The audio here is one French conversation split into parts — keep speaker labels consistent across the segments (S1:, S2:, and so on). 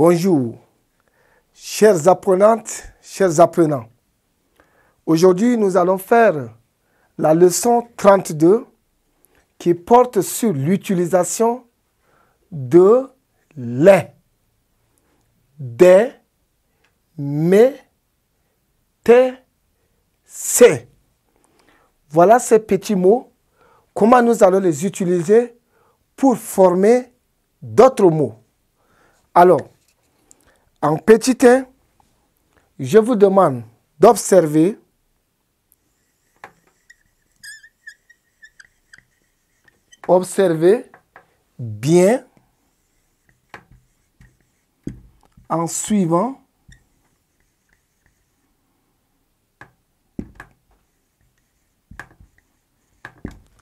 S1: Bonjour, chères apprenantes, chers apprenants. Aujourd'hui, nous allons faire la leçon 32 qui porte sur l'utilisation de les, des, mais, t'es, Voilà ces petits mots, comment nous allons les utiliser pour former d'autres mots. Alors, en petit 1, je vous demande d'observer observer bien en suivant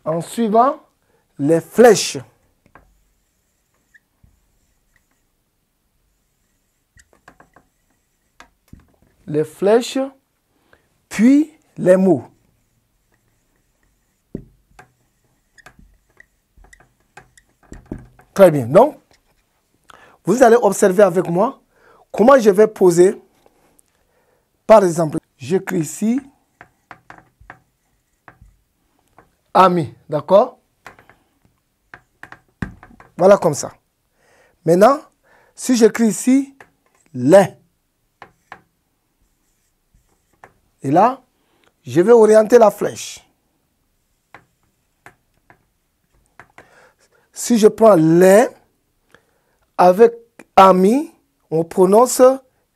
S1: en suivant les flèches. les flèches, puis les mots. Très bien. Donc, vous allez observer avec moi comment je vais poser. Par exemple, j'écris ici ami, d'accord Voilà comme ça. Maintenant, si j'écris ici les, Et là, je vais orienter la flèche. Si je prends les, avec amis, on prononce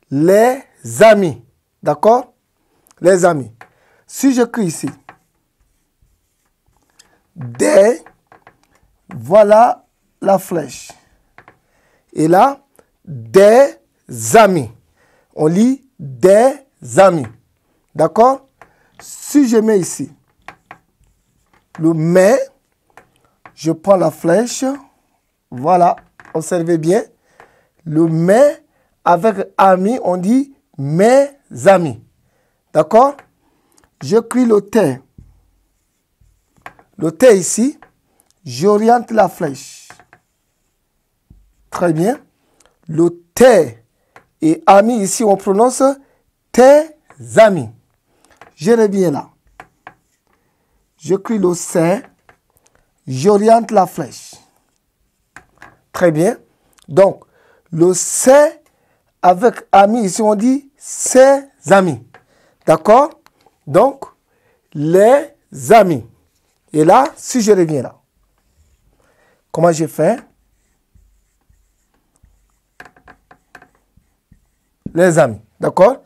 S1: les amis. D'accord Les amis. Si je crie ici, des, voilà la flèche. Et là, des amis. On lit des amis. D'accord Si je mets ici le mais, je prends la flèche. Voilà, observez bien. Le mais avec ami, on dit mes amis. D'accord Je crie le thé. Le thé ici, j'oriente la flèche. Très bien. Le thé et ami ici, on prononce tes amis. Je reviens là. Je crie le c. J'oriente la flèche. Très bien. Donc, le C avec amis, ici on dit ses amis. D'accord Donc, les amis. Et là, si je reviens là, comment je fais ?« Les amis. D'accord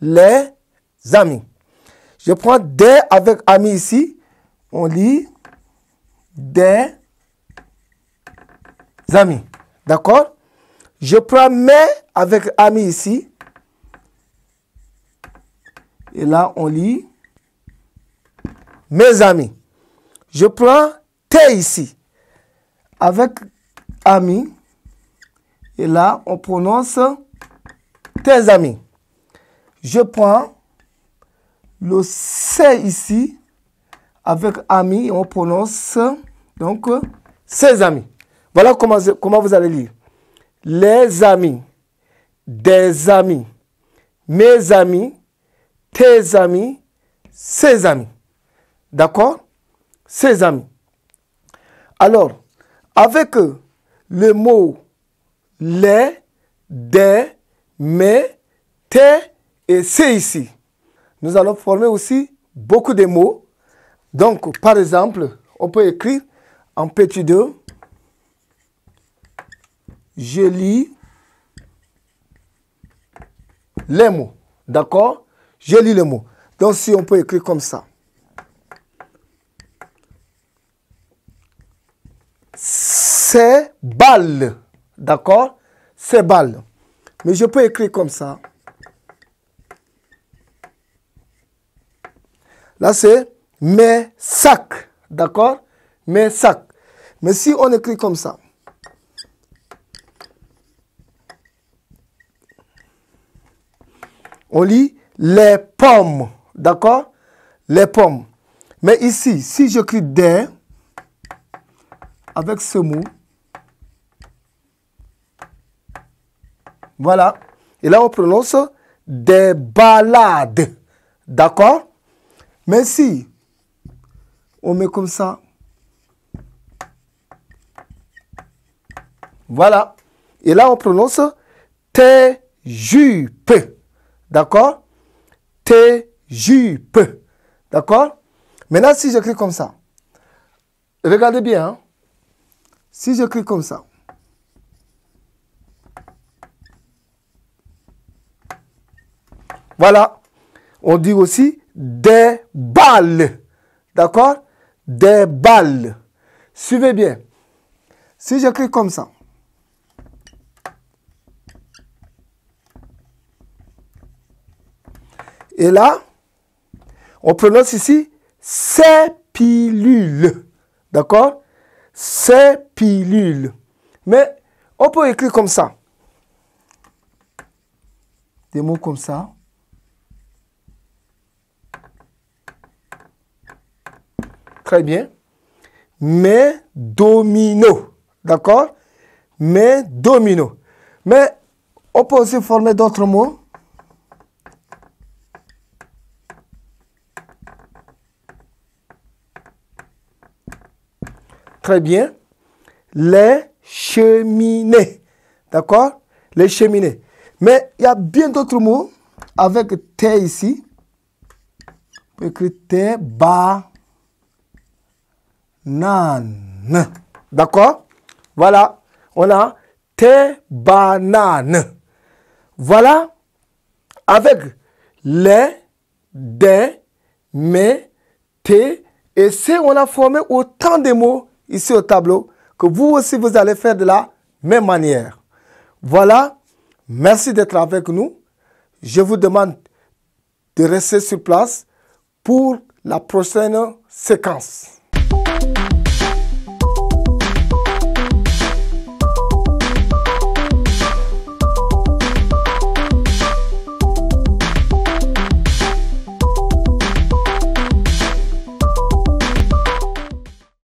S1: Les amis. Je prends des avec ami ici. On lit des amis. D'accord Je prends mes » avec ami ici. Et là, on lit mes amis. Je prends T ici. Avec ami. Et là, on prononce tes amis. Je prends le C ici, avec ami, on prononce donc ses amis. Voilà comment, comment vous allez lire. Les amis, des amis, mes amis, tes amis, ses amis. D'accord Ses amis. Alors, avec le mot les, des, mes, tes et c'est ici nous allons former aussi beaucoup de mots. Donc, par exemple, on peut écrire en petit 2, je lis les mots. D'accord Je lis les mots. Donc, si on peut écrire comme ça. C'est balle. D'accord C'est balle. Mais je peux écrire comme ça. Là, c'est mes sacs. D'accord Mes sacs. Mais si on écrit comme ça, on lit les pommes. D'accord Les pommes. Mais ici, si j'écris des, avec ce mot, voilà. Et là, on prononce des balades. D'accord mais si on met comme ça, voilà. Et là, on prononce t j p D'accord t j p D'accord Maintenant, si j'écris comme ça, regardez bien. Si hein. Si j'écris comme ça, voilà. On dit aussi des balles. D'accord Des balles. Suivez bien. Si j'écris comme ça, et là, on prononce ici ces pilules. D'accord Ces pilules. Mais on peut écrire comme ça. Des mots comme ça. très bien. Mais domino. D'accord Mais domino. Mais on peut aussi former d'autres mots. Très bien. Les cheminées. D'accord Les cheminées. Mais il y a bien d'autres mots avec T ici. On peut écrire T, bas, NAN, D'accord Voilà. On a te banane, Voilà. Avec les, des, mais, te et c'est on a formé autant de mots ici au tableau que vous aussi vous allez faire de la même manière. Voilà. Merci d'être avec nous. Je vous demande de rester sur place pour la prochaine séquence.